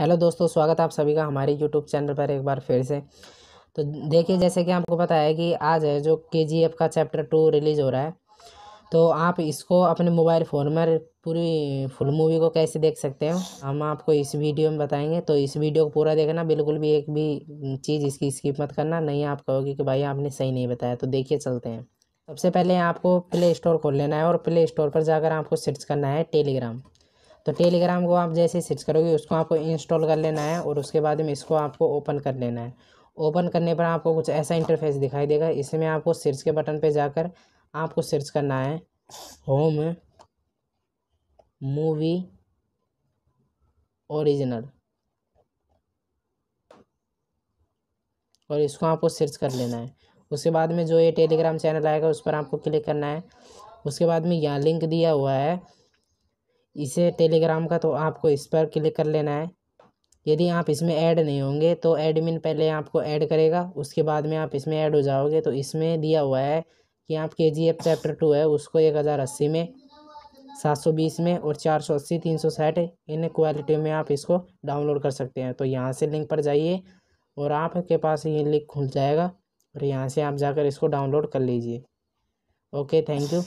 hello दोस्तों स्वागत है आप सभी का हमारे यूट्यूब चैनल पर एक बार फिर से तो देखिए जैसे कि आपको पता है कि आज है जो के का चैप्टर टू रिलीज़ हो रहा है तो आप इसको अपने मोबाइल फ़ोन में पूरी फुल मूवी को कैसे देख सकते हो हम आपको इस वीडियो में बताएंगे तो इस वीडियो को पूरा देखना बिल्कुल भी एक भी चीज़ इसकी स्किप मत करना नहीं आप कहोगे कि भाई आपने सही नहीं बताया तो देखिए चलते हैं सबसे पहले आपको प्ले स्टोर खोल लेना है और प्ले स्टोर पर जाकर आपको सर्च करना है टेलीग्राम तो टेलीग्राम को आप जैसे सर्च करोगे उसको आपको इंस्टॉल कर लेना है और उसके बाद में इसको आपको ओपन कर लेना है ओपन करने पर आपको कुछ ऐसा इंटरफेस दिखाई देगा इसमें आपको सर्च के बटन पर जाकर आपको सर्च करना है होम मूवी ओरिजिनल और इसको आपको सर्च कर लेना है उसके बाद में जो ये टेलीग्राम चैनल आएगा उस पर आपको क्लिक करना है उसके बाद में यहाँ लिंक दिया हुआ है इसे टेलीग्राम का तो आपको इस पर क्लिक कर लेना है यदि आप इसमें ऐड नहीं होंगे तो एडमिन पहले आपको ऐड करेगा उसके बाद में आप इसमें ऐड हो जाओगे तो इसमें दिया हुआ है कि आप के जी एफ चैप्टर टू है उसको एक हज़ार अस्सी में सात सौ बीस में और चार सौ अस्सी तीन सौ साठ इन क्वालिटी में आप इसको डाउनलोड कर सकते हैं तो यहाँ से लिंक पर जाइए और आपके पास ये लिंक खुल जाएगा और यहाँ से आप जाकर इसको डाउनलोड कर लीजिए ओके थैंक यू